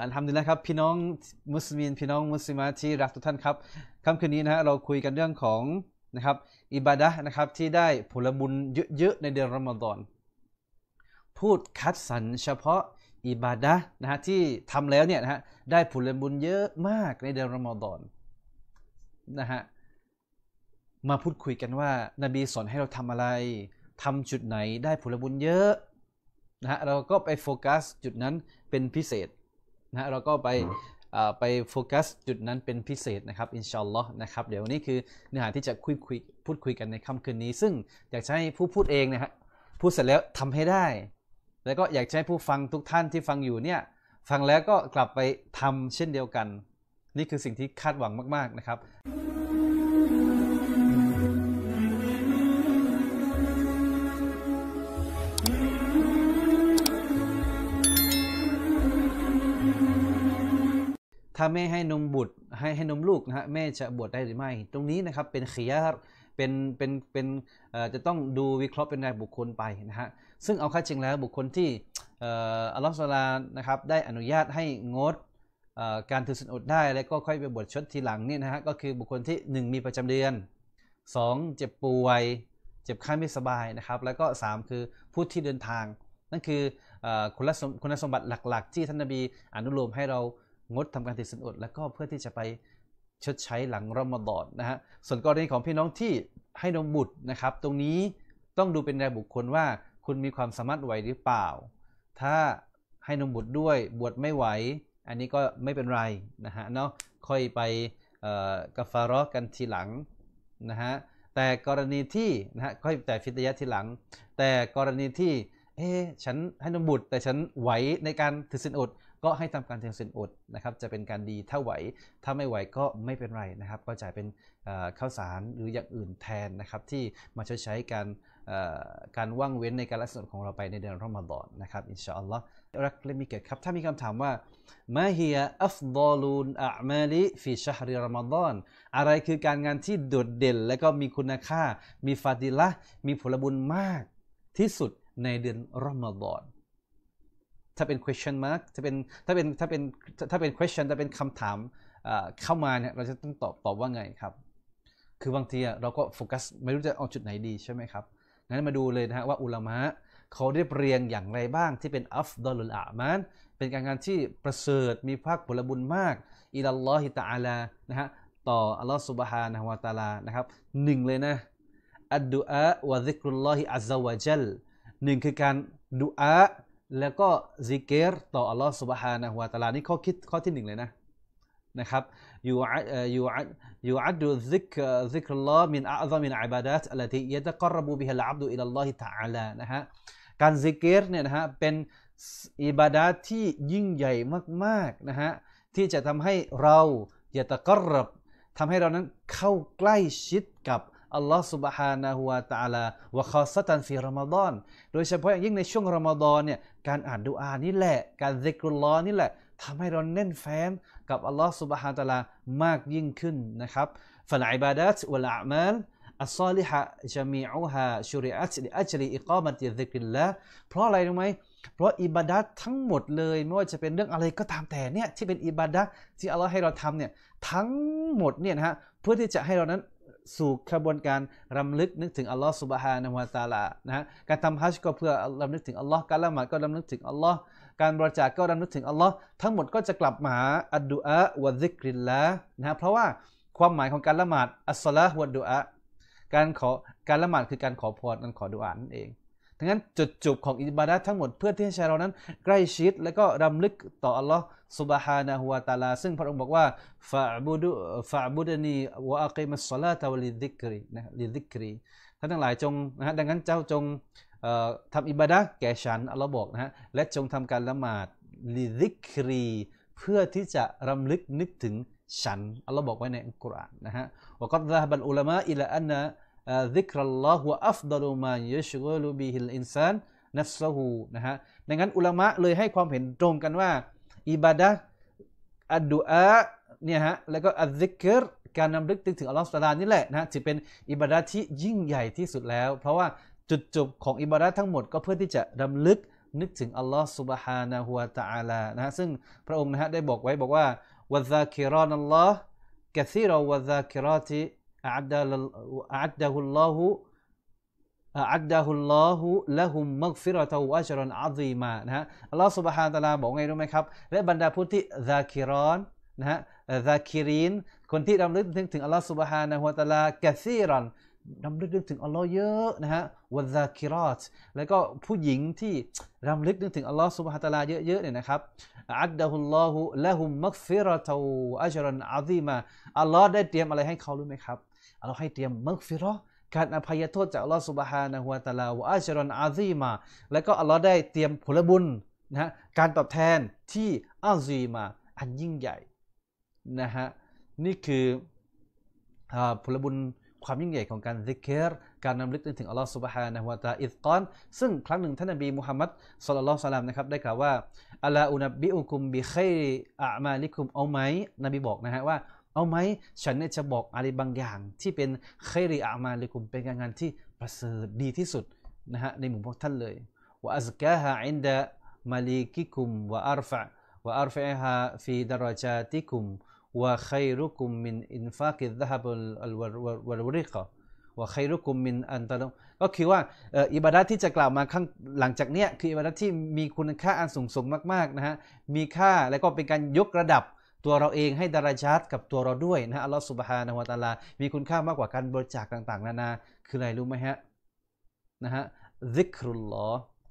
อันทำดีนะครับพี่น้องมุสลิมพี่น้องมุสลิมที่รักทุกท่านครับค่ำคืนนี้นะฮะเราคุยกันเรื่องของนะครับอิบาดะนะครับที่ได้ผลบุญเยอะๆในเดือนรอมฎอนพูดคัดสรรเฉพาะอิบาดะนะฮะที่ทำแล้วเนี่ยนะฮะได้ผลบุญเยอะมากในเดือนรอมฎอนนะฮะมาพูดคุยกันว่านาบีสอนให้เราทำอะไรทำจุดไหนได้ผลบุญเยอะนะฮะเราก็ไปโฟกัสจุดนั้นเป็นพิเศษนะเราก็ไปไปโฟกัสจุดนั้นเป็นพิเศษนะครับ อินชาอัลลอฮ์นะครับเดี๋ยวนี้คือเนื้อหาที่จะคุยคุยพูดคุยกันในค่ำคืนนี้ ซึ่งอยากให้ผู้พูดเองนะฮะพูดเสร็จแล้วทำให้ได้ แล้วก็อยากให้ผู้ฟังทุกท่านที่ฟังอยู่เนี่ย ฟังแล้วก็กลับไปทำเช่นเดียวกัน นี่คือสิ่งที่คาดหวังมาก ๆนะครับถ้าแม่ให้นมบุตรให้ให้นมลูกนะฮะแม่จะบวชได้หรือไม่ ตรงนี้นะครับเป็นขียาเป็นเป็นเป็นจะต้องดูวิเคราะห์เป็นรายบุคคลไปนะฮะซึ่งเอาค่าจริงแล้วบุคคลที่อัลลอฮฺสุลานะครับได้อนุญาตให้งดการถือสินอดได้ แล้วก็ค่อยไปบวชชดทีหลังเนี่ยนะฮะก็คือบุคคลที่ 1 มีประจำเดือน 2 เจ็บป่วย เจ็บไข้ไม่สบายนะครับแล้วก็ 3 คือผู้ที่เดินทาง นั่นคืออคุณสมบัติหลัก ๆ ที่ท่านนบีอนุโลมให้เรางดทำการติดสินอดแล้วก็เพื่อที่จะไปชดใช้หลังรอมฎอนนะฮะส่วนกรณีของพี่น้องที่ให้นมบุตรนะครับตรงนี้ต้องดูเป็นรายบุคคลว่าคุณมีความสามารถไหวหรือเปล่า ถ้าให้นมบุตรด้วยบวชไม่ไหว อันนี้ก็ไม่เป็นไรนะฮะเนาะค่อยไปกัฟาร์กันทีหลังนะฮะแต่กรณีที่นะฮะค่อยแต่ฟิตยะทีหลัง แต่กรณีที่เอ๊ฉันให้นมบุตรแต่ฉันไหวในการถือสินอดก็ให้ทำการเทงสินอดนะครับจะเป็นการดีถ้าไหวถ้าไม่ไหวก็ไม่เป็นไรนะครับก็จ่ายเป็นข้าวสารหรืออย่างอื่นแทนนะครับที่มาช้ใช้การการว่างเว้นในการละสนของเราไปในเดือนรอมฎอนนะครับอินชาอัลลอฮ์รักและมีเกียรติครับถ้ามีคำถามว่ามาเฮียอัฟดอลูนอะมาลิฟิชฮริรอมฎอนอะไรคือการงานที่โดดเด่นและก็มีคุณค่ามีฟาดิละมีผลบุญมากที่สุดในเดือนรอมฎอนถ้าเป็น question mark ถ้าเป็นถ้าเป็นถ้าเป็นถ้าเป็น question ถ้าเป็นคำถามเข้ามาเนี่ยเราจะต้องตอบตอบว่าไงครับ คือบางทีเราก็โฟกัส ไม่รู้จะเอาจุดไหนดีใช่ไหมครับ งั้นมาดูเลยนะฮะว่าอุลามะเขาได้เรียงอย่างไรบ้างที่เป็นอัฟดอลุลอามาน เป็นการงานที่ประเสริฐมีภาคผลบุญมาก อิลลอฮิตาอัลานะฮะต่อ อัลลอฮฺสุบฮานะฮวาตาลานะครับหนึ่งเลยนะ อัดดุอาวะซิกรุลลอฮิอัลลอฮฺวะเจลหนึ่งคือการดุอาแล้วก็ซิกเกรต่ออัลลอฮ์ سبحانه และาตาลานี่ข้อคิดข้อที่หนึ่งเลยนะนะครับอยู่อยู่อยู่อัดูซิกซิกรลอมินอัลลอฮ์มินอิบาดัตอัลที่ยะตะกรบูบิฮะลอับดุอิลลอฮิตะอาลานะฮะ การซิกเกร์เนี่ยนะฮะ เป็นอิบาดัตที่ยิ่งใหญ่มากๆนะฮะที่จะทำให้เรายะตะกรบทำให้เรานั้นเข้าใกล้ชิดกับอัลลอฮ์ سبحانه และ تعالى วะคอสตันฟีรอมฎอนโดยเฉพาะอย่างยิ่งในช่วงรอมฎอนเนี่ยการอ่านดูอานี่แหละ การซิกรุลลอนี่แหละ ทำให้เราแน่นแฟ้นกับอัลลอฮฺสุบฮานตะลามากยิ่งขึ้นนะครับฝันอิบาดัตวะลอามลอัลซอลิฮะจะมีอูฮาชุริอัตลิอัจลิอิกามัติซิกิลละเพราะอะไรรู้ไหมเพราะอิบาดัตทั้งหมดเลย ไม่ว่าจะเป็นเรื่องอะไรก็ตามแต่เนี่ย ที่เป็นอิบาดัตที่อัลลอฮ์ให้เราทำเนี่ยทั้งหมดเนี่ยนะฮะเพื่อที่จะให้เรานั้นสู่กระบวนการรำลึกนึกถึงอัลลอฮ์สุบฮานะฮุวาตาลานะการทำฮัจญ์ก็เพื่อรำลึกถึงอัลลอฮ์การละหมาดก็รำลึกถึงอัลลอฮ์การบริจาคก็รำลึกถึงอัลลอฮ์ทั้งหมดก็จะกลับมาอัดดุอะวะซิกริลละนะะเพราะว่าความหมายของการละหมาดอัสลาฮ์วะดุอะการขอ การละหมาดคือการขอพรการขอดุอานั่นเองทั้งนั้นจุดจบของอิบาดะทั้งหมดเพื่อที่ให้เรานั้น ใกล้ชิด และก็รำลึกต่ออัลลอฮ์สุบฮานะฮุวาตาลา ซึ่งพระองค์บอกว่าฟาบุดฟาบุดนี วะอักิมัสซาลาตาวลิดิกรีนะลิดิกรีท่านทั้งหลายจงนะฮะ ดังนั้นเจ้าจงทำอิบาดะแก่ฉันอัลลอฮ์บอกนะฮะ และจงทำการละหมาดลิดิกรีเพื่อที่จะรำลึกนึกถึงฉัน อัลลอฮ์บอกไว้ในอัลกุรอานนะฮะวกัดซะฮะบัลอุลามะอิละอันนะซิกรัลลอฮุอัฟดลุมายชกลูบิฮิลอินซานนัฟซฮูนะฮะดังนั้นอุลามะเลยให้ความเห็นตรงกันว่า อิบาดะอัดดุอาเนี่ยฮะแล้วก็อัลซิกร การนำลึกถึงอัลลอฮฺสุลานี่แหละนะจะเป็นอิบาดะที่ยิ่งใหญ่ที่สุดแล้ว เพราะว่า จุดจบของอิบาดะทั้งหมด ก็เพื่อที่จะดำลึก นึกถึงอัลลอฮฺสุบฮานะฮุวตะอาลานะฮะซึ่งพระองค์นะฮะได้บอกไว้บอกว่าวะซาคิรอนัลลอฮ์กะซีรอวะซาคิรอติ أعده الله أعده الله لهم مغفرة وأجرا عظيما นะฮะอัลลอฮ์ سبحانه และ تعالى บอกไงรู้ไหมครับ และบรรดาผู้ที่ ذ ا คิรอนนะฮะ ذ ا คิรินคนที่รำลึกถึงถึงอัลลอฮ์ سبحانه และ تعالى ك ث ซีรอนรำลึกนึกถึงอัลลอฮเยอะนะฮะว ذ ا ك ر คิรอแล้วก็ผู้หญิงที่รำลึกนึกถึงอัลลอฮ์สุบฮาตาลาเยอะๆเนี่ยนะครับ أ ัดด الله ل อ م م ล ف ฮ ة و أ ج ر ฟิรตะอัจรันอัลลอฮได้เตรียมอะไรให้เขารู้ไหมครับเราให้เตรียมมักฟิรอการอภัยโทษจากอัลลอฮ์สุบฮานะฮุวาตาลาวะอัชรอนอาซีมา และก็อัลลอฮ์ได้เตรียมผลบุญ นะการตอบแทนที่อาซีมา อันยิ่งใหญ่นะฮะนี่คือผลบุญความยิ่งใหญ่ของการซิกเคร์การนำลึกถึงอัลลอฮ์สุบฮานและว ع ا ل อิสกอนซึ่งครั้งหนึ่ง ท่านนบีมุฮัมมัดสุลลัลสลามนะครับได้กล่าวว่าอัลลอฮอุนบิอุคุมบิเคอามาลิคุมเอาไหมนบีบอกนะฮะว่าเอาไหมฉันเนี่ยจะบอกอะไรบางอย่างที่เป็นเครีอามาลิกุมเป็นการงานที่ประเสริฐดีที่สุดนะฮะในหมู่พวกท่านเลยว่าอัลกาฮะอินดะมาลิกิคุมว่าอัรฟะว่าอัรฟะฮะฟีดารจาติคุมว่าเครรุคุมมินอินฟากิดะฮับลวัลวริกะว่าเครรุคุมมินอันตะลก็คือว่าอิบาดัตที่จะกล่าวมาข้างหลังจากเนี้ยคืออิบาดัตที่มีคุณค่าอันสูงส่งมากๆนะฮะมีค่าและก็เป็นการยกระดับตัวเราเองให้ดาราชัดกับตัวเราด้วยนะอัลลอฮฺสุบฮานาวาตาลามีคุณค่ามากกว่าการบริจาคต่าง ๆ นานา คืออะไรรู้ไหมฮะนะฮะซิกรุลลอ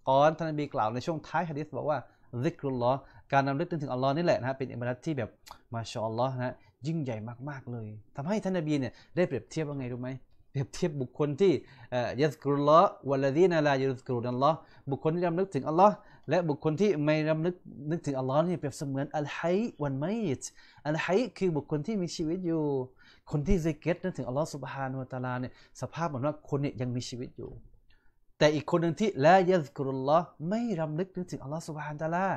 ก่อนท่านนบีกล่าวใน ช่วงท้ายฮะดิษบอกว่าซิกรุลลอการนำลึกึถึงอัลลอฮ์นี่แหละนะฮะเป็นอิมรัตที่แบบมาชอัลลอฮ์นะยิ่งใหญ่มากๆเลย ทำให้ท่านนบีเนี่ยได้เปรียบเทียบว่าไงรู้ไหมเปรียบเทียบบุคคลที่ยัสกรุลลอฮ์วัลลดีนาลายัสกรุลลอฮ์บุคคลที่นำลึกถึงอัลลอฮ์และบุคคลที่ไม่รำลึกนึกถึงอัลลอฮ์นี่เปรียบเสมือนอัลไฮวันไมต์อัลไฮ คือบุคคลที่มีชีวิตอยู่ คนที่ซเกตนึกถึงอัลลอฮ์สุบฮานุตาลาเนี่ยสภาพเหมือนว่าคนเนี่ยยังมีชีวิตอยู่ แต่อีกคนหนึ่งที่ละยักรุลลอฮ์ไม่รำลึกนึกถึงอัลลอฮ์สุบฮานุตาลา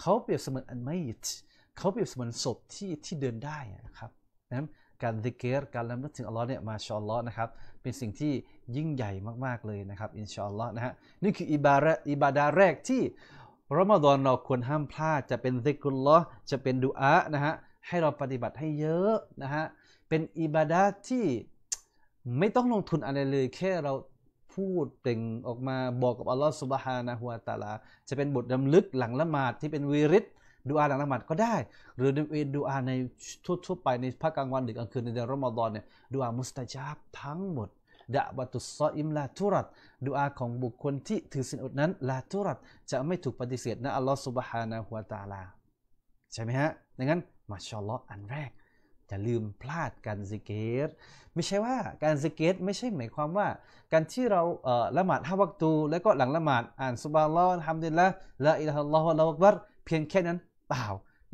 เขาเปรียบเสมือนอัลไมต์เขาเปรียบเสมือนศพที่ที่เดินได้นะครับนะการดิเกตการลำเึกถึงอัลลอฮ์เนี่ยมาชอลลอ์นะครับเป็นสิ่งที่ยิ่งใหญ่มากๆเลยนะครับอินชาอลลอ์นะฮะนี่คืออิบาระอิบาดาแรกที่รอมฎอนเราควรห้ามพลาดจะเป็นดิกุลลอจะเป็นดุอานะฮะให้เราปฏิบัติให้เยอะนะฮะเป็นอิบาดาที่ไม่ต้องลงทุนอะไรเลย แค่เราพูดเปล่งออกมาบอกกับอัลลอฮ์สุบฮานะฮุวาตาลา จะเป็นบทดำลึกหลังละหมาดที่เป็นวีริตดูอาหลังละหมาดก็ได้ หรือดูอาในทั่วๆไปในภาคกลางวันหรือกลางคืนในเดือนรอมฎอนเนี่ยดูอามุสตาจาบทั้งหมดดะบัตุซออิมลาทุรัตดูอาของบุคคลที่ถือศีลอดนั้น ลาทุรัตจะไม่ถูกปฏิเสธนะอัลลอฮฺสุบฮานะฮุวาตาลาใช่ไหมฮะดังนั้นมาชอลอันแรก จะลืมพลาดการซิกเกตไม่ใช่ว่าการซิกเกตไม่ใช่หมายความว่าการที่เราเละหมาดฮาวักตู แล้วก็หลังละหมาดอ่านสุบฮานละทำดีละละอิลลัลลอฮฺละวักบัรเพียงแค่นั้นปล่า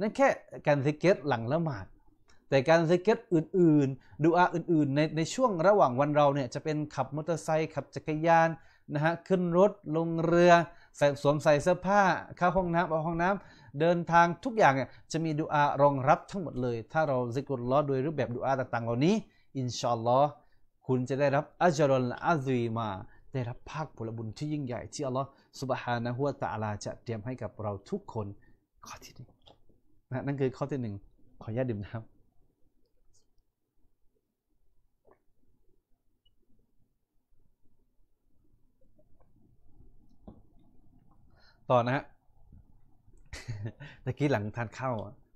นั่นแค่การสิกเก็ตหลังละหมาดแต่การสิกเก็ตอื่นๆ ดูอาอื่นๆในในช่วงระหว่างวันเราเนี่ยจะเป็นขับมอเตอร์ไซค์ขับจักรยานนะฮะขึ้นรถลงเรือใส่สวมใส่เสื้อผ้าเข้าห้องน้ำออกห้องน้ำ เดินทางทุกอย่างเนี่ยจะมีดูอารองรับทั้งหมดเลย ถ้าเราสิกุลล้อโดยรูปแบบดูอาต่างๆเหล่านี้ อินชาอัลลอฮ์คุณจะได้รับอัจรอนอาซีมาได้รับภาคผลบุญที่ยิ่งใหญ่ที่อัลลอฮ์สุบฮานะฮุวาตะอาลาจะเตรียมให้กับเราทุกคนข้อที่หนึ่งนะนั่นคือข้อที่หนึ่ง ขออนุญาตดื่มน้ำต่อนะฮะตะกี้หลังทานข้าว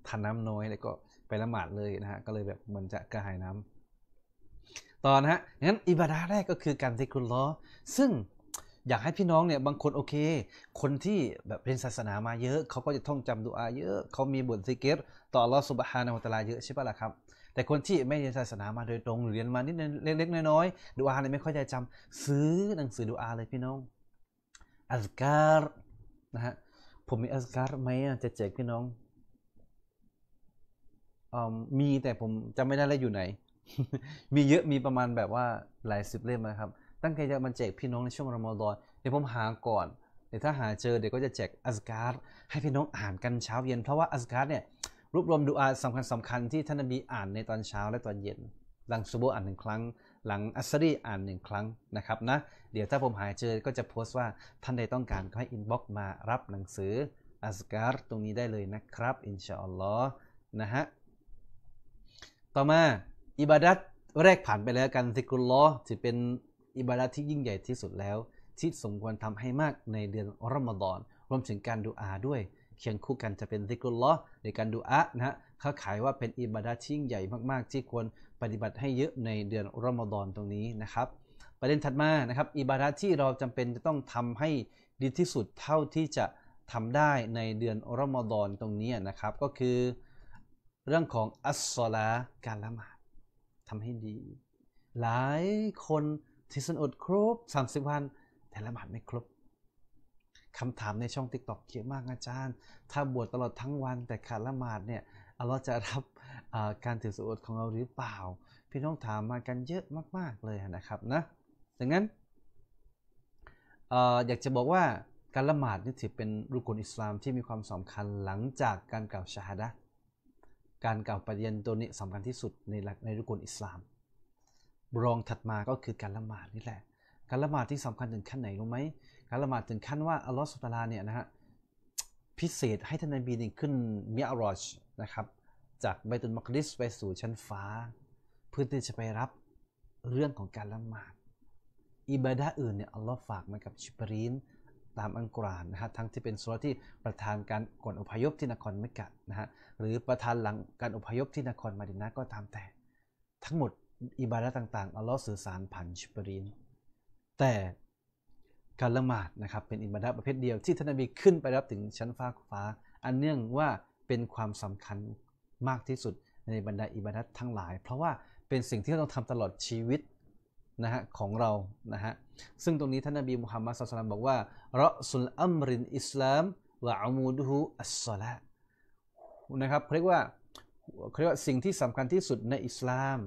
ทานน้ำน้อยแล้วก็ไปละหมาดเลยนะฮะ ก็เลยแบบเหมือนจะกระหายน้ำต่อนะฮะงั้นอิบาดาแรกก็คือการซิกรุลล้อซึ่งอยากให้พี่น้องเนี่ย บางคนโอเค คนที่แบบเรียนศาสนามาเยอะ เขาก็จะท่องจำดูอาเยอะเขามีบทสิกเกตต่อรอสุบฮานอัตลาเยอะใช่ปะล่ะครับ แต่คนที่ไม่เรียนศาสนามาโดยตรงหรือเรียนมานิดเล็กๆน้อยๆดูอาเนี่ยไม่ค่อยจะจำซื้อหนังสือดูอาเลยพี่น้องอัลการนะฮะผมมีอัลการไหมจะเจกพี่น้องอมีแต่ผมจำไม่ได้เลยอยู่ไหน มีเยอะมีประมาณแบบว่าหลายสิบเล่มนะครับตั้งใจจะมาแจกพี่น้องในช่วงรอมฎอนเดี๋ยวผมหาก่อนเดี๋ยวถ้าหาเจอเดี๋ยวก็จะแจกอัสการ์ดให้พี่น้องอ่านกันเช้าเย็น เพราะว่าอัสการ์ดเนี่ยรวบรวมดูอาสำคัญสำคัญที่ท่านนบีอ่านในตอนเช้าและตอนเย็น หลังซูโบอ่านหนึ่งครั้ง หลังอัสรีอ่านหนึ่งครั้งนะครับนะเดี๋ยวถ้าผมหาเจอก็จะโพสต์ว่าท่านใดต้องการก็ให้อินบ็อกซ์มารับหนังสืออัสการ์ตรงนี้ได้เลยนะครับอินชาอัลลอฮ์นะฮะต่อมาอิบาดัตแรกผ่านไปแล้วกันซิกุลลอที่เป็นอิบาดะที่ยิ่งใหญ่ที่สุดแล้ว ที่สมควรทำให้มากในเดือนรอมฎอนรวมถึงการดูอาด้วยเคียงคู่กันจะเป็นซิกุลล้อในการดูอานะฮะเขาขายว่าเป็นอิบาดะที่ยิ่งใหญ่มาก ๆ ที่ควรปฏิบัติให้เยอะในเดือนรอมฎอนตรงนี้นะครับ ประเด็นถัดมานะครับ อิบาดะที่เราจำเป็นจะต้องทำให้ดีที่สุดเท่าที่จะทำได้ในเดือนรอมฎอนตรงนี้นะครับ ก็คือ เรื่องของอัสซอลาการละหมาดทำให้ดี หลายคนที่ฉันอดครบ 30วัน แต่ละบาทไม่ครบคำถามในช่องติ๊กต็อกเยอะมากอาจารย์ ถ้าบวชตลอดทั้งวันแต่ขาดละหมาดเนี่ยอัลลอฮ์จะรับการถือสุอดของเราหรือเปล่า พี่น้องถามมากันเยอะมากๆเลยนะครับนะ ดังนั้นออยากจะบอกว่าการละหมาดนี่ถือเป็นรุกลอิสลาม ที่มีความสำคัญหลังจากการกล่าวชาฮาดะ การกล่าวปฏิญาณตัวนี้สำคัญที่สุดในในรุกลอิสลามรองถัดมาก็คือการละหมาดนี่แหละ การละหมาดที่สำคัญถึงขั้นไหนรู้ไหม การละหมาดถึงขั้นว่าอัลลอฮฺสุบตาราเนี่ยนะฮะพิเศษให้ท่านนบีนี่ขึ้นมิอารอชนะครับจากไบตุนมักดิสไปสู่ชั้นฟ้า เพื่อที่จะไปรับเรื่องของการละหมาดอิบาดาอื่นเนี่ยอัลลอฮ์ฝากมากับ ชิบรีนตามอังกรานนะฮะทั้งที่เป็นสุรที่ประทานการก่อนอพยพที่นครเมกะนะฮะหรือประทานหลังการอพยพที่นครมาดินาก็ตามแต่ทั้งหมดอิบาดะต่างๆอัลลอฮ์สื่อสารผ่านชิบรีนแต่การละหมาดนะครับเป็นอิบาดะประเภทเดียวที่ท่านนบีขึ้นไปรับถึงชั้นฟ้าฟ้า อันเนื่องว่าเป็นความสำคัญมากที่สุดในบรรดาอิบาดะทั้งหลาย เพราะว่าเป็นสิ่งที่เราต้องทำตลอดชีวิตนะฮะของเรานะฮะซึ่งตรงนี้ท่านนบีมุฮัมมัดสุลตัลบอกว่าเราะสุลอัมรินอิสลามวะอามูดูฮอัสซาละนะครับเรียกว่าเรียกว่าสิ่งที่สำคัญที่สุดในอิสลาม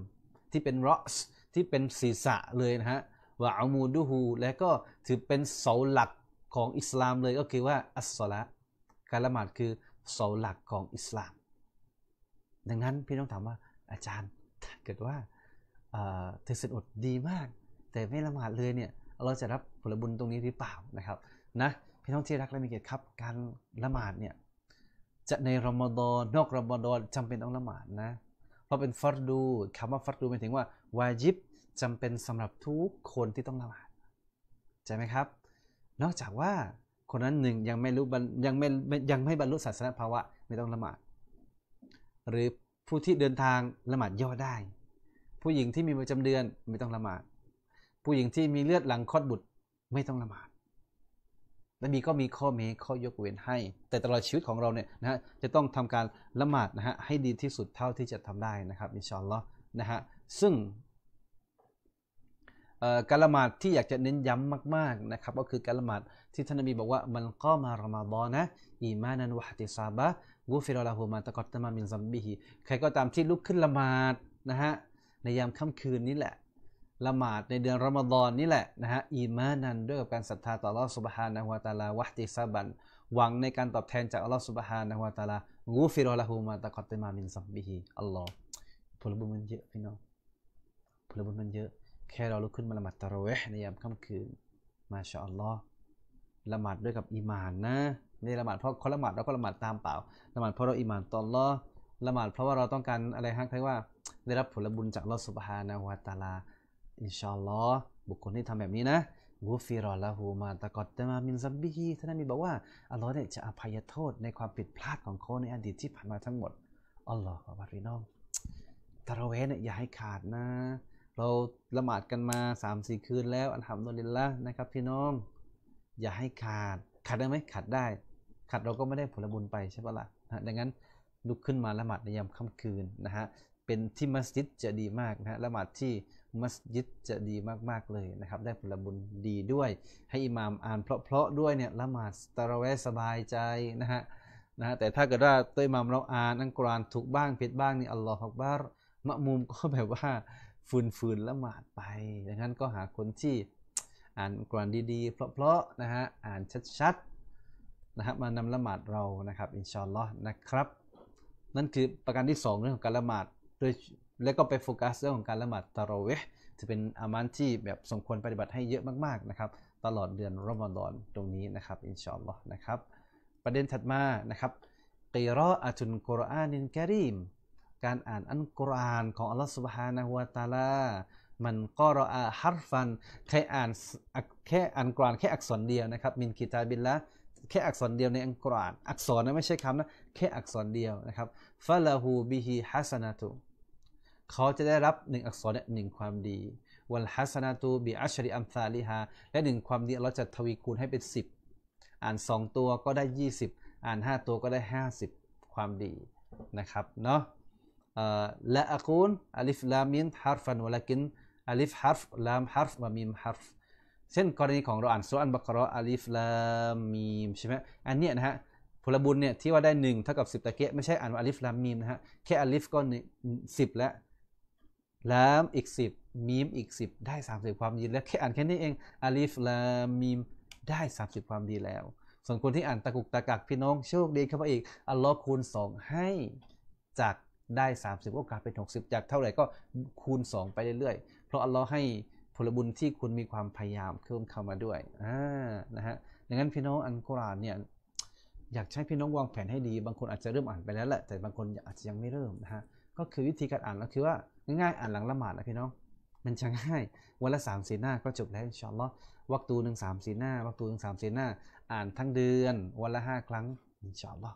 ที่เป็นรอสที่เป็นศีรษะเลยนะฮะวะอามูดูฮูและก็ถือเป็นเสาหลักของอิสลามเลย ก็คือว่าอัสสละการละหมาดคือเสาหลักของอิสลาม ดังนั้นพี่ต้องถามว่าอาจารย์ถ้าเกิดว่าเธอสนอดดีมาก แต่ไม่ละหมาดเลยเนี่ย เราจะรับผลบุญตรงนี้หรือเปล่านะครับ นะ พี่น้องที่รักและมีเกียรติครับ การละหมาดเนี่ยจะในรอมฎอนนอกรอมฎอนจำเป็นต้องละหมาดนะราะเป็นฟัดดูคำว่าฟัดดูหมายถึงว่า วาจิบจำเป็นสำหรับทุกคนที่ต้องละหมาดใช่ไหมครับ นอกจากว่าคนนั้นหนึ่งยังไม่รู้ยังไม่ยังไม่บรรลุศาสนภาวะ ไม่ต้องละหมาดหรือผู้ที่เดินทางละหมาดย่อได้ ผู้หญิงที่มีประจำเดือนไม่ต้องละหมาดผู้หญิงที่มีเลือดหลังคลอดบุตรไม่ต้องละหมาดและมีก็มีข้อเมข้อยกเว้นให้ แต่ตลอดชีวิตของเราเนี่ยนะฮะจะต้องทำการละหมาดนะฮะให้ดีที่สุดเท่าที่จะทำได้นะครับอินชอนลอนะฮะซึ่งการละหมาดที่อยากจะเน้นย้ำมากๆนะครับก็คือการละหมาดที่ท่านนบีบอกว่ามันก็มารอมาบอนะอีมานันวะติซาบะกูฟิรอลาหูมาตะกอตตมามินซัมบิฮีใครก็ตามที่ลุกขึ้นละหมาดนะฮะในยามค่ำคืนนี้แหละละหมาดในเดือนรอมฎอนนี่แหละนะฮะอีมานันด้วยกับการศรัทธาต่ออัลลอฮฺสุบฮานะฮุวาตาลาวะติซาบันหวังในการตอบแทนจากอัลลอฮฺสุบฮานะฮุวาตาลากูฟิรอละฮูมาตะกอตมามินซับบิฮิอัลลอฮ์ผลบุญมันเยอะพี่น้องผลบุญมันเยอะแค่เราลุกขึ้นมาละหมาดตะรเวห์ในยามค่ำคืนมาชาอัลลอฮ์ละหมาดด้วยกับอีมานนะไม่ได้ละหมาดเพราะเขาละหมาดเราก็ละหมาดตามเปล่าละหมาดเพราะเราอีมานต่ออัลลอฮ์ละหมาดเพราะว่าเราต้องการอะไรฮะใครว่า ได้รับผลบุญจากอัลลอฮฺสุบฮานะฮุวาตาลาอินชาอัลลอฮ์บุคคลที่ทำแบบนี้นะกูฟิรอละหูมาตะกอดตมามินซับบิฮีท่านนบีบอกว่าอัลลอฮ์เนี่ยจะอภัยโทษในความผิดพลาดของเขาในอดีตที่ผ่านมาทั้งหมด อัลลอฮ์ขอบัตรีน้องตะระเวนเนี่ยอย่าให้ขาดนะ เราละหมาดกันมา 3 4 คืนแล้วอันทัมดุลิลละนะครับพี่น้อง อย่าให้ขาด ขาดได้ไหมขาดได้ ขาดเราก็ไม่ได้ผลบุญไปใช่ปะละ่ะดังนั้นลุกขึ้นมาละหมาดในยามค่ำคืนนะฮะ เป็นที่มัสยิดจะดีมากนะฮะละหมาดที่มัสยิดจะดีมากๆ เลยนะครับ ได้ผลบุญดีด้วยให้อิหม่ามอ่านเพราะๆด้วยเนี่ยละหมาดตะระเวสบายใจนะฮะนะฮะแต่ถ้าเกิดว่าตัวอิหม่ามเราอ่านอังกรานถูกบ้างผิดบ้างนี่อัลลอฮฺอักบารมะมุมก็แบบว่าฟืนๆละหมาดไปดังนั้นก็หาคนที่อ่านกรอนดีๆเพราะๆนะฮะอ่านชัดๆนะครับมานำละหมาดเรานะครับอินชาอัลลอฮ์นะครับ นั่นคือประการที่ 2 เรื่องของการละหมาดโดยแล้วก็ไปโฟกัสเรื่องของการละหมาดตะรเวห์จะเป็นอามันที่แบบสมควรปฏิบัติให้เยอะมากๆนะครับตลอดเดือนรอมฎอนตรงนี้นะครับอินชาอัลลอฮ์นะครับ ประเด็นถัดมานะครับกีรออาจุนกุรอานินกรีม การอ่านอันกุรอานของอัลลอฮ์ซุบฮานะฮูวาตาลา มันก็รออาฮัรฟัน แค่อ่านแค่อ่านกุรอานแค่อักษรเดียวนะครับมินกิตาบิลละแค่อักษรเดียวในอังกุรอักษรนะไม่ใช่คำนะแค่อักษรเดียวนะครับฟะละหูบิฮิฮัสนาตุเขาจะได้รับหนึ่งอักษรหนึ่งความดี วันฮัสนาตูบีอัชริอัมซาลิฮาและหนึ่งความดีเราจะทวีคูณให้เป็น 10 อ่าน 2 ตัวก็ได้ 20 อ่าน 5 ตัวก็ได้ 50 ความดีนะครับเนาะและอักูนอลิฟลามินฮาร์ฟันวลักินอลิฟฮาร์ฟลามฮาร์ฟมามิมฮาร์ฟเช่นกรณีของเราอ่านสุอันบักรออลิฟลามีมใช่ไหมอันเนี้ยนะฮะผลบุญเนี่ยที่ว่าได้ 1 เท่ากับ 10 ตะเกียไม่ใช่อ่านว่าอลิฟลามีมนะฮะ แค่อลิฟก็สิบแล้วลามอีก 10 มีมอีก10ได้ 30 ความดีแล้วแค่อ่านแค่นี้เองอาลีฟลามมีมได้ 30 ความดีแล้วส่วนคนที่อ่านตะกุกตะกักพี่น้องโชคดีครับาอีก อัลลอฮ์คูณ 2 ให้จากได้ 30 โอกาสเป็น 60 จากเท่าไหร่ก็คูณ 2 ไปเรื่อยๆ เพราะอัลลอฮ์ให้ผลบุญที่คุณมีความพยายามเพิ่มเข้ามาด้วย อ่านะฮะดังนั้นพี่น้องอันกุรานเนี่ยอยากใช้พี่น้องวางแผนให้ดีบางคนอาจจะเริ่มอ่านไปแล้วแหละแต่บางคนอาจจะยังไม่เริ่มนะฮะก็คือวิธีการอ่านก็คือว่าง่ายๆอ่านหลังละหมาดนะพี่น้องมันจะง่ายวันละสามสีหน้าก็จบแล้วอินชาอัลลอฮ์วักตูหนึ่งสามสีหน้าวักตูหนึ่งสามสีหน้า อ่านทั้งเดือนวันละห้าครั้งอินชาอัลลอฮ์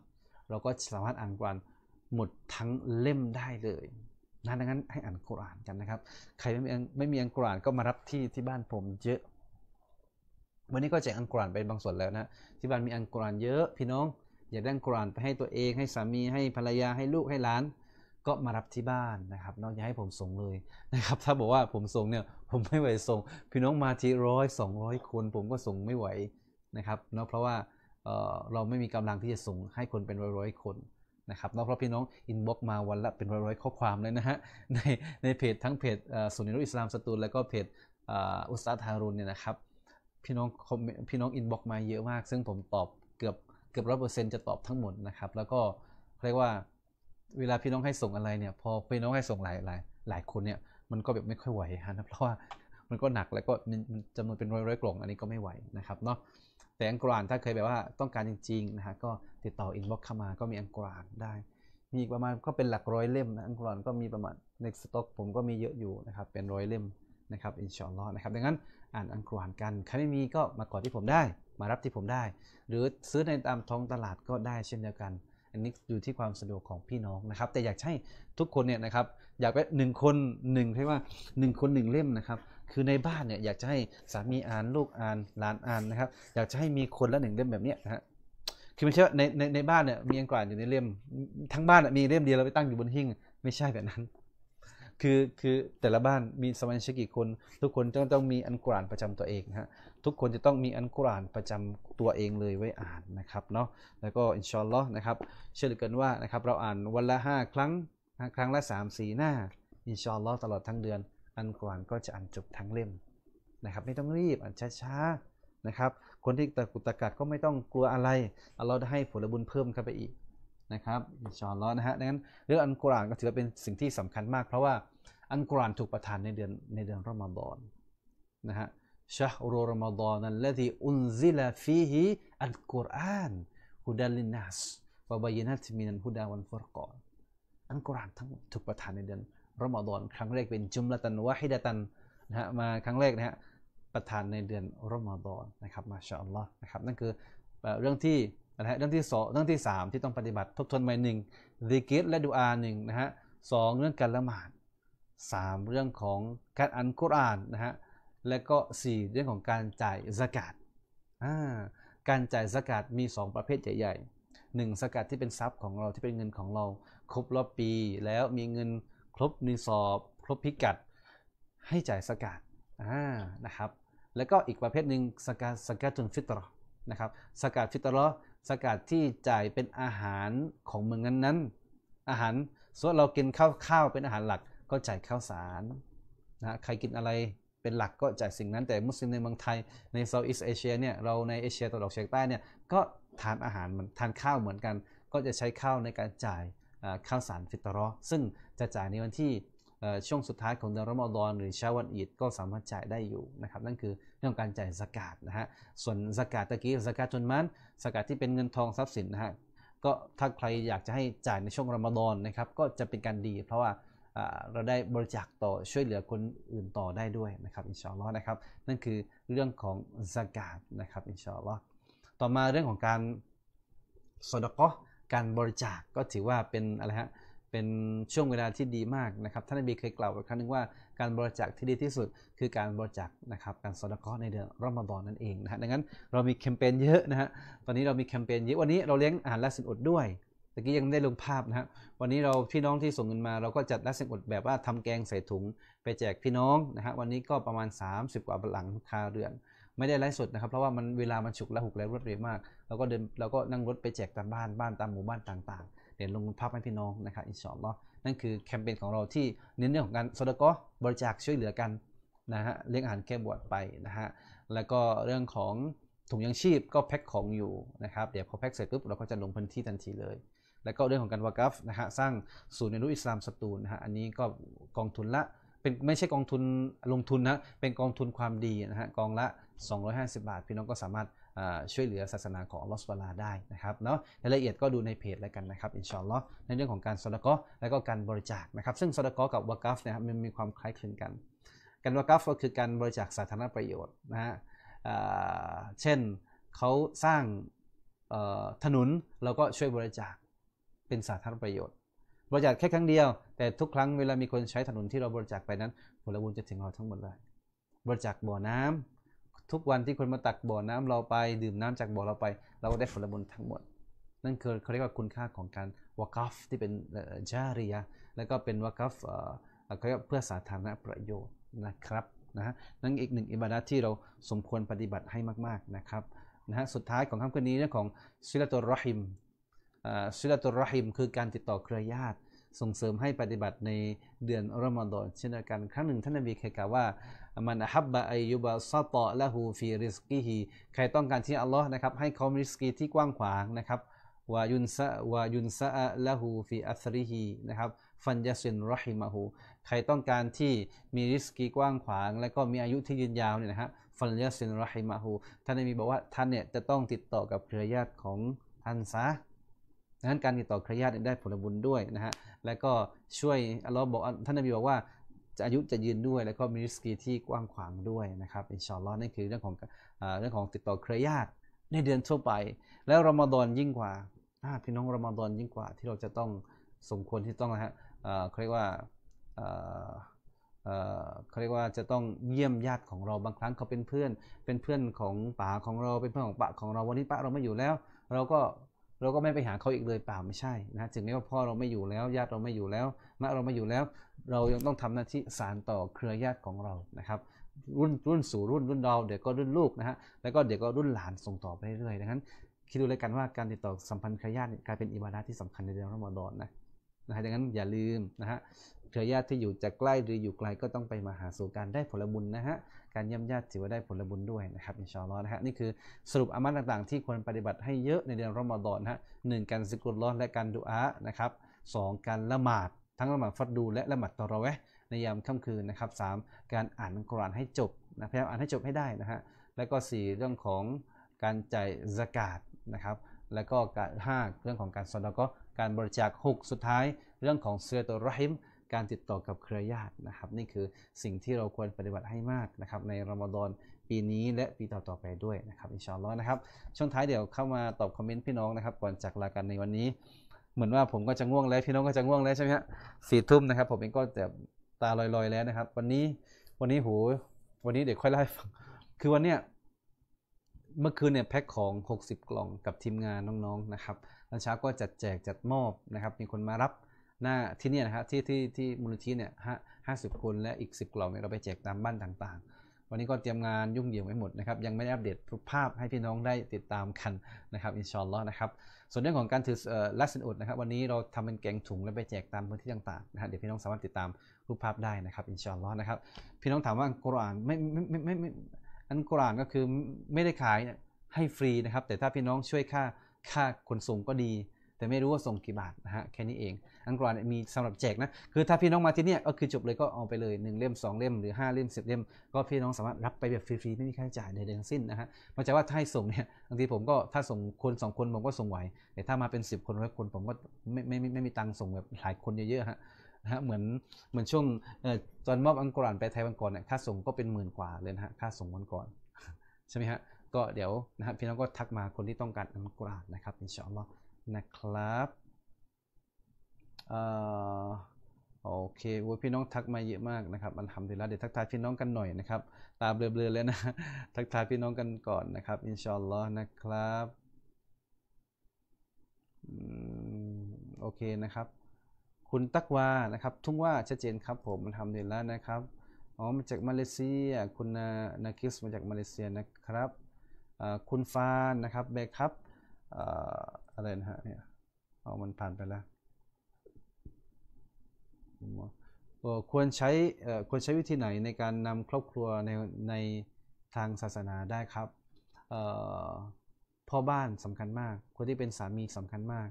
เราก็สามารถอ่านกวนหมดทั้งเล่มได้เลยนะดังนั้นให้อ่านกุรอานกันนะครับ ใครไม่มีไม่มีอังกุรอานก็มารับที่ที่บ้านผมเยอะ วันนี้ก็แจกอังกุรอานไปบางส่วนแล้วนะ ที่บ้านมีอังกุรอานเยอะพี่น้อง อย่าได้อังกุรอานไปให้ตัวเองให้สามีให้ภรรยาให้ลูกให้หลานก็มารับที่บ้านนะครับนอกจากให้ผมส่งเลย นะครับถ้าบอกว่าผมส่งเนี่ยผมไม่ไหวส่งพี่น้องมาทีร้อยสองร้อยคนผมก็ส่งไม่ไหวนะครับเนาะเพราะว่าเราไม่มีกำลังที่จะส่งให้คนเป็นร้อยร้อยคน นะครับนอกเพราะพี่น้องอินบ็อกมาวันละเป็นร้อยยข้อความเลยนะฮะในในเพจทั้งเพจสุนิรุอิสลามสตูลแล้วก็เพจอุสตาทารุนเนี่ยนะครับ พี่น้องพี่น้องอินบ็อกมาเยอะมาก ซึ่งผมตอบเกือบเกือบร้อยเปอร์เซ็นต์จะตอบทั้งหมดนะครับแล้วก็เรียกว่าเวลาพี่น้องให้ส่งอะไรเนี่ย พอพี่น้องให้ส่งหลายหลายหลายคนเนี่ยมันก็แบบไม่ค่อยไหวฮะนะเพราะว่ามันก็หนักแล้วก็มันจำนวนเป็นร้อยร้อยกล่องอันนี้ก็ไม่ไหวนะครับเนาะแต่อังกรานถ้าเคยแบบว่าต้องการจริงๆนะฮะก็ติดต่ออินบ็อกซ์เข้ามาก็มีอังกรานได้มีประมาณก็เป็นหลักร้อยเล่มนะอังกรานก็มีประมาณในสต็อกผมก็มีเยอะอยู่นะครับเป็นร้อยเล่มนะครับอินชอนลอนะครับดังนั้นอ่านอังกรานกันใครไม่มีก็มากอดที่ผมได้ มารับที่ผมได้ หรือซื้อในตามท้องตลาดก็ได้เช่นเดียวกันอันนี้อยู่ที่ความสะดวกของพี่น้องนะครับ แต่อยากให้ทุกคนเนี่ยนะครับอยากไปหนึ่งคนหนึ่งเรียกว่าหนึ่งคนหนึ่งเล่มนะครับคือในบ้านเนี่ยอยากจะให้สามีอ่าน ลูกอ่านหลานอ่านนะครับ อยากจะให้มีคนละหนึ่งเล่มแบบนี้นะฮะคือไม่ใช่ว่าในในในบ้านเนี่ยมีอังกฤษอยู่ในเล่มทั้งบ้านมีเล่มเดียวเราไปตั้งอยู่บนหิ้งไม่ใช่แบบนั้นคือคือแต่ละบ้านมีสมาชิกกี่คนทุกคนต้องต้องมีอันกุรานประจำตัวเองฮะทุกคนจะต้องมีอันกุรานประจำตัวเองเลยไว้อ่านนะครับเนาะแล้วก็อินชอนลอนะครับ เชื่อเหลือเกินว่านะครับเราอ่านวันละ 5 ครั้ง ครั้งละ3ีหน้า อินชอนลอตลอดทั้งเดือน อันกุรานก็จะอ่านจบทั้งเล่มนะครับ ไม่ต้องรีบอ่านช้าๆนะครับคนที่ตะกุตะกัดก็ไม่ต้องกลัวอะไรเราได้ให้ผลบุญเพิ่มเข้าไปอีกนะครับอินชอนล้อนะฮะดังนั้นเรื่องอันกุรานก็ถือว่าเป็นสิ่งที่สำคัญมากเพราะว่า อันกุรานถูกประทานในเดือนในเดือนรอมฎอนนะฮะชะฮรุรอมฎอนนั้นละที่อุนซิลฟีฮีอัลกุรอานฮุดัลลินัสวะบายนัตมินันฮุดาวันฟุรกอนอันกุรานทั้งหมดถูกประทานในเดือนรอมฎอนครั้งแรกเป็นจุมละตันวะฮิดะตันนะฮะมาครั้งแรกนะฮะประทานในเดือนรอมฎอนนะครับ มาชาอัลลอฮ์นะครับนั่นคือเรื่องที่นะฮะเรื่องที่สองเรื่องที่สามที่ต้องปฏิบัติทบทวนใหม่หนึ่งดีกิตและดูอาหนึ่งนะฮะสองเรื่องการละหมาดสามเรื่องของการอ่านคุรานนะฮะและก็สี่เรื่องของการจ่ายสกาดการจ่ายสกาดมีสองประเภทใหญ่ๆหนึ่งสกาดที่เป็นทรัพย์ของเราที่เป็นเงินของเราครบรอบปีแล้วมีเงินครบนิสอบครบพิกัด ให้จ่ายสกาดนะครับแล้วก็อีกประเภทหนึ่งสกาดสกาดจนฟิตรอนะครับสกาดฟิตรอสกัดที่จ่ายเป็นอาหารของเมืองนั้นๆ อาหารส่วนเรากินข้าวข้าวเป็นอาหารหลักก็จ่ายข้าวสารนะใครกินอะไรเป็นหลักก็จ่ายสิ่งนั้นแต่มุสลิมในเมืองไทยในเซาท์อีสเอเชียเนี่ยเราในเอเชียตะวันออกเฉียงใต้เนี่ยก็ทานอาหารเหมือนทานข้าวเหมือนกัน ก็จะใช้ข้าวในการจ่ายข้าวสารฟิตรอซึ่งจะจ่ายในวันที่ช่วงสุดท้ายของเดือนรอมฎอนหรือเช้าวันอีดก็สามารถจ่ายได้อยู่นะครับ นั่นคือรื่องการจ่ายสกาดนะฮะ ส่วนสกาดตะกี้สกาดจนมันสกาดที่เป็นเงินทองทรัพย์สินนะฮะ ก็ถ้าใครอยากจะให้จ่ายในช่วงรมฎอนนะครับ ก็จะเป็นการดี เพราะว่าเราได้บริจาคต่อช่วยเหลือคนอื่นต่อได้ด้วยนะครับอินชาอัลลอฮ์นะครับ นั่นคือเรื่องของสกาดนะครับอินชาอัลลอฮ์ต่อมาเรื่องของการสดกะการบริจาคกก็ถือว่าเป็นอะไรฮะเป็นช่วงเวลาที่ดีมากนะครับท่านอบีเคยกล่าวไว้ครั้งนึงว่าการบริจาคที่ดีที่สุด คือการบริจาคนะครับการสอดคล้องในเดือนรอมฎอนนั่นเองนะฮะดังนั้นเรามีแคมเปญเยอะนะฮะตอนนี้เรามีแคมเปญเยอะวันนี้เราเลี้ยงอาหารและสินอดด้วยตะกี้ยังได้ลงภาพนะฮะวันนี้เราพี่น้องที่ส่งเงินมา เราก็จัดและสินอดแบบว่าทำแกงใส่ถุงไปแจกพี่น้องนะฮะวันนี้ก็ประมาณ 30กว่าหลังคาเรือน ไม่ได้ไลฟ์สดนะครับเพราะว่ามันเวลามันฉุกและหุกและรวดเร็วมากเราก็เดินเราก็นั่งรถไปแจกตามบ้านบ้านตามหมู่บ้านต่างเดี๋ยวลงภาพให้พี่น้องนะครับอินชอนเนาะนั่นคือแคมเปญของเราที่เน้นเรื่องของการสดก็บริจาคช่วยเหลือกันนะฮะเลี้ยงอาหารแก้บวชไปนะฮะแล้วก็ เรื่องของถุงยังชีพก็แพ็คของอยู่นะครับเดี๋ยวพอแพ็คเสร็จปุ๊บเราก็จะลงพื้นที่ทันทีเลยแล้วก็เรื่องของการวากัฟนะฮะสร้างศูนย์เรียนรู้อิสลามสตูลนะฮะอันนี้ก็กองทุนละเป็นไม่ใช่กองทุนลงทุนนะเป็นกองทุนความดีนะฮะกองละ 250บาทพี่น้องก็สามารถช่วยเหลือศาสนาของลอสบาลาได้นะครับเนาะรายละเอียดก็ดูในเพจแล้วกันนะครับ อินชอนลอในเรื่องของการสดกอและก็การบริจาคนะครับ ซึ่งสดกอกับวากัฟนะครับมันมีความคล้ายคลึงกันการวากัฟก็คือการบริจาคสาธารณประโยชน์นะฮะเช่นเขาสร้างถนนเราก็ช่วยบริจาคเป็นสาธารณประโยชน์ บริจาคแค่ครั้งเดียว แต่ทุกครั้งเวลามีคนใช้ถนนที่เราบริจาคไปนั้น ผลบุญจะถึงเราทั้งหมดเลยบริจาคบ่อน้ำทุกวันที่คนมาตักบ่อน้ำเราไปดื่มน้ำจากบ่อเราไป เราก็ได้ผลบุญทั้งหมด นั่นคือเขาเรียกว่าคุณค่าของการวากัฟที่เป็นจาริยะแล้วก็เป็นวากัฟเขาเรียกเพื่อสาธารณประโยชน์นะครับนะฮะนั่นอีกหนึ่งอิบาดะที่เราสมควรปฏิบัติให้มากๆนะครับนะฮะสุดท้ายของคำคืนนี้เรื่องของซิลตุรรหิมซิลตุรรหิมคือการติดต่อเครือญาติส่งเสริมให้ปฏิบัติในเดือนรอมฎอนเช่นกันครั้งหนึ่งท่านนบีเคยกล่าวว่ามันฮับบะอายุบะซาตอละหูฟีริสกีฮีใครต้องการที่อัลลอฮ์นะครับให้เขาริสกีที่กว้างขวางนะครับวายุนซะวายุนซะละหูฟีอัสริฮีนะครับฟันยาสินรอฮิมาหูใครต้องการที่มีริสกีกว้างขวางและก็มีอายุที่ยืนยาวเนี่ยนะฮะฟันยาสินรอฮิมาหูท่านนบีบอกว่าท่านเนี่ยจะต้องติดต่อกับเครือญาติของท่านซะดังนั้นการติดต่อเครือญาติได้ผลบุญด้วยนะฮะแล้วก็ช่วยอัลลอฮ์บอกท่านนบีบอกว่าจะอายุจะยืนด้วย แล้วก็มีริสกีที่กว้างขวางด้วยนะครับอินชาอัลลอฮ์นั่นคือเรื่องของเรื่องของติดต่อเครือญาติในเดือนทั่วไป แล้วรอมฎอนยิ่งกว่าพี่น้องรอมฎอนยิ่งกว่าที่เราจะต้องสมควรที่ต้องนะฮะเขาเรียกว่าเขาเรียกว่าจะต้องเยี่ยมญาติของเราบางครั้งเขาเป็นเพื่อนเป็นเพื่อนของป๋าของเราเป็นเพื่อนของปะของเราวันนี้ปะเราไม่อยู่แล้ว เราก็เราก็ไม่ไปหาเขาอีกเลยเปล่าไม่ใช่นะถึงแม้ว่าพ่อเราไม่อยู่แล้ว ญาติเราไม่อยู่แล้วม่เราไม่อยู่แล้ว เรายังต้องทำหน้าที่สานต่อเครือญาติของเรานะครับ รุ่นรุ่นสู่รุ่นรุ่นเราเดี๋ยวก็รุ่นลูกนะฮะแล้วก็เดี๋ยวก็รุ่นหลานส่งต่อไปเรื่อยๆดังนั้นคิดดูเลยกันว่าการติดต่อสัมพันธ์เครือญาติกลายเป็นอิบาดาที่สำคัญในเดือนรอมฎอนนะนะฮะดังนั้นอย่าลืมนะฮะเครือญาติที่อยู่จะใกล้หรืออยู่ไกลก็ต้องไปมาหาสู่กันได้ผลบุญนะฮะการเยี่ยมญาติถือว่าได้ผลบุญด้วยนะครับอินชาอัลลอฮ์นะฮะนี่คือสรุปอามัดต่างๆที่ควรปฏิบัติให้เยอะในเดือนรอมฎอนนะฮะหนึ่งการสิกุลร้อนและการดุอานะครับสองการละหมาดทั้งละหมาดฟัดดูและละหมาดตอระเวะในยามค่ำคืนนะครับสามการอ่านอัลกุรอานให้จบนะพยายามอ่านให้จบให้ได้นะฮะแล้วก็สี่เรื่องของการจ่ายสกาดนะครับแล้วก็การห้าเรื่องของการสอดก็การบริจาคหกสุดท้ายเรื่องของเสื้อตัวรหิมการติดต่อกับเครือญาตินะครับนี่คือสิ่งที่เราควรปฏิบัติให้มากนะครับในรอมฎอนปีนี้และปีต่อๆไปด้วยนะครับอินชาอัลลอฮ์นะครับ ช่วงท้ายเดี๋ยวเข้ามาตอบคอมเมนต์พี่น้องนะครับก่อนจากลากันในวันนี้เหมือนว่าผมก็จะง่วงแล้วพี่น้องก็จะง่วงแล้วใช่ไหมฮะสี่ทุ่มนะครับผมเองก็จะตาลอยๆแล้วนะครับ วันนี้วันนี้โหวันนี้เดี๋ยวค่อยไล่ฟังคือวันเนี้ยเมื่อคืนเนี่ยแพ็คของ60 กล่องกับทีมงานน้องๆนนะครับตอนเช้าก็จัดแจกจัดมอบนะครับ มีคนมารับหน้าที่นี่นะครับที่ที่ที่มูลนิธิเนี่ยห้าสิบคนและอีกสิบกล่องเนี่ยเราไปแจกตามบ้านต่างๆ วันนี้ก็เตรียมงานยุ่งเหยิงไว้หมดนะครับยังไม่ได้อัปเดตรูปภาพให้พี่น้องได้ติดตามกันนะครับ อินชอนล้อนะครับส่วนเรื่องของการถือลักษณอดนะครับวันนี้เราทำเป็นแกงถุงแล้วไปแจกตามพื้นที่ต่างๆนะฮะเดี๋ยวพี่น้องสามารถติดตามรูปภาพได้นะครับ อินชอนล้อนะครับพี่น้องถามว่าอันกุรอานไม่ไม่ไม่ไม่อันกุรอานก็คือไม่ได้ขายให้ฟรีนะครับ แต่ถ้าพี่น้องช่วยค่าค่าขนส่งก็ดีแต่ไม่รู้ว่าส่งกี่บาทนะฮะแค่นี้เองอังกรมีสำหรับแจกนะคือถ้าพี่น้องมาที่นี่ก็คือจบเลยก็เอาไปเลย1เล่ม2เล่ม หรือ5เล่ม10เล่มก็พี่น้องสามารถรับไปแบบฟรีๆไม่มีค่าใช้จ่ายใดๆทั้งสิ้นนะฮะมันจะว่าถ้าให้ส่งเนี่ยบางทีผมก็ถ้าส่งคน2คนผมก็ส่งไหวแต่ถ้ามาเป็น 10 คนร้อยคนผมก็ไม่ไม่ไม่มีตังค์ส่งแบบหลายคนเยอะๆฮะนะฮะเหมือนเหมือนช่วงตอนมอบอังกรไปไทยวันก่อนเนี่ยค่าส่งก็เป็นหมื่นกว่าเลยนะฮะค่าส่งวันก่อนใช่ไหมฮะก็เดี๋ยวนะฮะพี่น้องก็ทักมาคนที่ต้องการอังกรนะครับอินชาอัลลอ์นะครับอโอเคโอ้พี่น้องทักมาเยอะมากนะครับ มันทำดีแล้วเดี๋ยวทักทายพี่น้องกันหน่อยนะครับ ตาเบลอๆแล้วนะ ทักทายพี่น้องกันก่อนนะครับ อินชอนลอนะครับโอเคนะครับ คุณตักวานะครับ ทุ่งว่าชัดเจนครับผมมันทำดีแล้วนะครับ อ๋อ มาจากมาเลเซีย คุณนานาคิสมาจากมาเลเซียนะครับคุณฟานนะครับเบครับอะไรนะฮะเนี่ย เอามันผ่านไปแล้วควรใช้ควรใช้วิธีไหนในการนำครอบครัวในในทางศาสนาได้ครับ พ่อบ้านสำคัญมาก คนที่เป็นสามีสำคัญมาก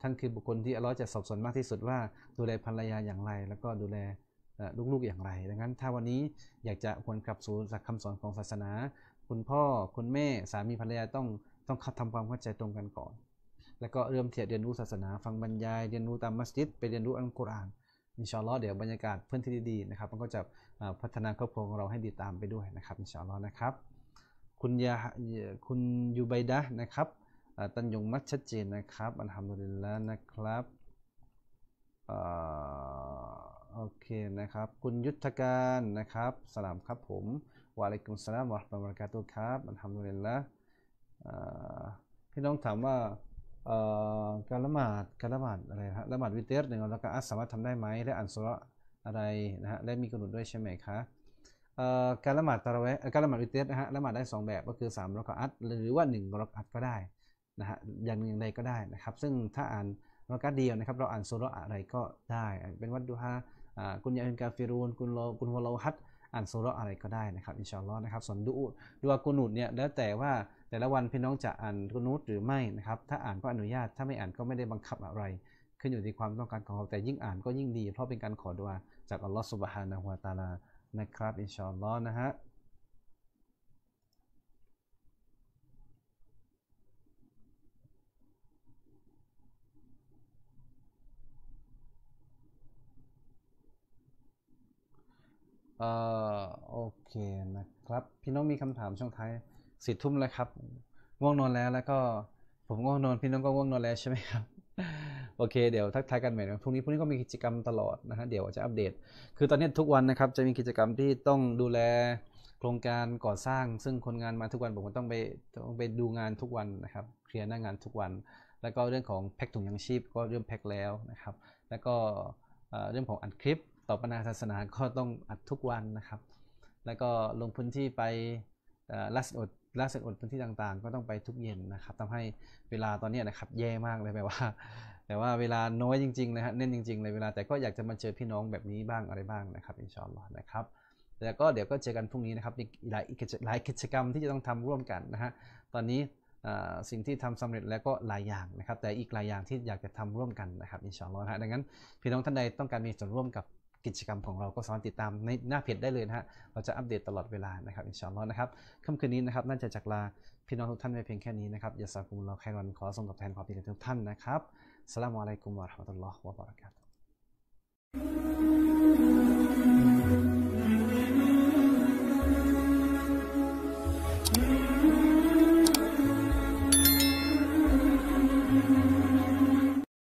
ท่านคือบุคคลที่อลอจะสอบสวนมากที่สุดว่าดูแลภรรยาอย่างไร แล้วก็ดูแลลูกๆอย่างไร ดังนั้นถ้าวันนี้อยากจะควรกลับสู่ักคำสอนของศาสนา คุณพ่อคุณแม่สามีภรรยาต้องต้องทำความเข้าใจตรงกันก่อนแล้วก็เริ่มเที่เรียนรู้ศาสนาฟังบรรยาย เรียนรู้ตามมัสยิดไปเรียนรู้อัลกุรอานอินชาอัลลอฮ์เดี๋ยวบรรยากาศเพื่อนที่ดีๆนะครับ มันก็จะพัฒนาครอบครัวของเราให้ดีตามไปด้วยนะครับอินชาอัลลอฮ์นะครับ คุณยาคุณยูไบดะนะครับตันยงมัดชัดเจนนะครับอัลฮัมดุลิลละนะครับโอเคนะครับ คุณยุทธการนะครับสลามครับผมวาเลกุมสลามวะบะบะกาตุครับอัลฮัมดุลิลละพี่น้องถามว่าการละหมาดการละหมาดอะไรฮะละหมาดวิเตสหนึ่งแล้วก็อัสสามารถทำได้ไหมและอันสุระอะไรนะฮะและมีกำหนดด้วยใช่ไหมคะการละหมาดตะระเวการละหมาดวิเตสนะฮะ ละหมาดได้2แบบก็คือ3รักอัตหรือว่า1รักอัตก็ได้นะฮะ อย่างหนึ่งอย่างใดก็ได้นะครับ ซึ่งถ้าอ่านรักอัตเดียวนะครับ เราอ่านสุระอะไรก็ได้ เป็นวัดดูฮะกุญยาปินกาฟิรูน กุณโลคุนวโลฮัตอ่านสุระอะไรก็ได้นะครับ อินชาอัลลอฮ์นะครับส่วนดูดูอากุนุดเนี่ย แล้วแต่ว่าแต่ละวันพี่น้องจะอ่านโุน้ตหรือไม่นะครับ ถ้าอ่านก็อนุญาตถ้าไม่อ่านก็ไม่ได้บังคับอะไร ขึ้นอยู่ที่ความต้องการของเราแต่ยิ่งอ่านก็ยิ่งดีเพราะเป็นการขอดุาจากอัลลอฮฺสุบฮานะหุวาตาลานะครับ อินชาอัลลอฮ์นะฮะเอ่อโอเคนะครับ พี่น้องมีคำถามช่องท้ายสิ่ทุ่มแล้วครับ ง่วงนอนแล้วแล้วก็ผมง่วงนอน พี่น้องก็ง่วงนอนแล้วใช่ไหมครับ โอเค เดี๋ยวทักทายกันใหม่นะพรุ่งนี้พรุ่งนี้ก็มีกิจกรรมตลอดนะฮะเดี๋ยวจะอัปเดตคือตอนนี้ทุกวันนะครับจะมีกิจกรรมที่ต้องดูแลโครงการก่อสร้างซึ่งคนงานมาทุกวัน ผมก็ต้องไปต้องไปดูงานทุกวันนะครับเคลียร์หน้างานทุกวัน แล้วก็เรื่องของแพ็กถุงยังชีพก็เริ่มแพ็กแล้วนะครับแล้วก็เรื่องของอัดคลิปต่อปัญหาศาสนาก็ต้องอัดทุกวันนะครับ แล้วก็ลงพื้นที่ไปลัสอดล่าสุดอดพื้นที่ต่างๆก็ต้องไปทุกเย็นนะครับทำให้เวลาตอนนี้นะครับแย่มากเลยแปลว่าแต่ว่าเวลาน้อยจริงๆนะฮะเน้นจริงๆเลยเวลาแต่ก็อยากจะมาเจอพี่น้องแบบนี้บ้างอะไรบ้างนะครับอินชอนรอนะครับแล้วก็เดี๋ยวก็เจอกันพรุ่งนี้นะครับอีกหลายหลายกิจกรรมที่จะต้องทำร่วมกันนะฮะตอนนี้สิ่งที่ทำสำเร็จแล้วก็หลายอย่างนะครับแต่อีกหลายอย่างที่อยากจะทำร่วมกันนะครับอินชอนรอนะดังนั้นพี่น้องท่านใดต้องการมีส่วนร่วมกับกิจกรรมของเราก็สามารถติดตามในหน้าเพจได้เลยนะฮะเราจะอัปเดตตลอดเวลานะครับอินชาอัลลอฮ์นะครับค่ำคืนนี้นะครับ น่าจะจักลาพี่น้องทุกท่านไปเพียงแค่นี้นะครับ อย่าสักุมเราแค่วันขอส่งตอบแทนความดีกับทุกท่านนะครับสลามอะลัยกุมวะราะห์มะตุลลอฮ์วะบะเราะกาตุฮ์